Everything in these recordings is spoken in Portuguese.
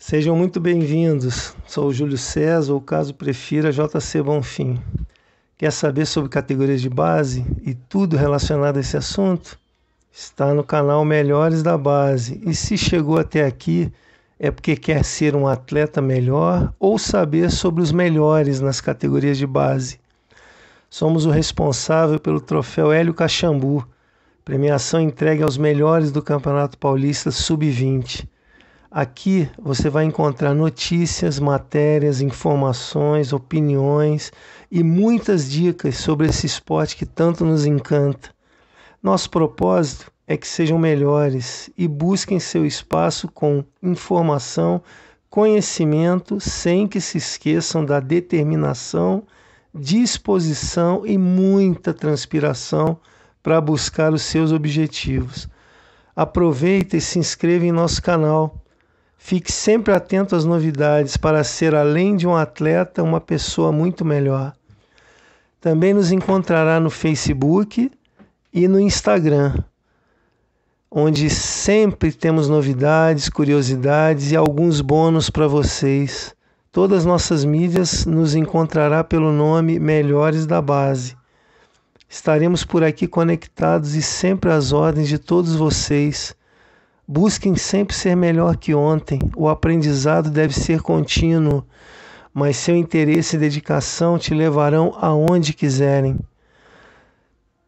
Sejam muito bem-vindos. Sou o Júlio César, ou caso prefira, JC Bonfim. Quer saber sobre categorias de base e tudo relacionado a esse assunto? Está no canal Melhores da Base. E se chegou até aqui, é porque quer ser um atleta melhor ou saber sobre os melhores nas categorias de base. Somos o responsável pelo troféu Hélio Caxambu, premiação entregue aos melhores do Campeonato Paulista Sub-20. Aqui você vai encontrar notícias, matérias, informações, opiniões e muitas dicas sobre esse esporte que tanto nos encanta. Nosso propósito é que sejam melhores e busquem seu espaço com informação, conhecimento, sem que se esqueçam da determinação, disposição e muita transpiração para buscar os seus objetivos. Aproveita e se inscreva em nosso canal Fique sempre atento às novidades para ser, além de um atleta, uma pessoa muito melhor. Também nos encontrará no Facebook e no Instagram, onde sempre temos novidades, curiosidades e alguns bônus para vocês. Todas nossas mídias nos encontrará pelo nome Melhores da Base. Estaremos por aqui conectados e sempre às ordens de todos vocês. Busquem sempre ser melhor que ontem. O aprendizado deve ser contínuo, mas seu interesse e dedicação te levarão aonde quiserem.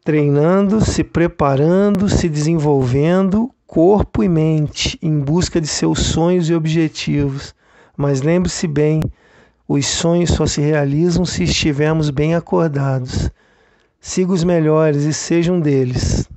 Treinando, se preparando, se desenvolvendo, corpo e mente, em busca de seus sonhos e objetivos. Mas lembre-se bem, os sonhos só se realizam se estivermos bem acordados. Siga os melhores e seja um deles.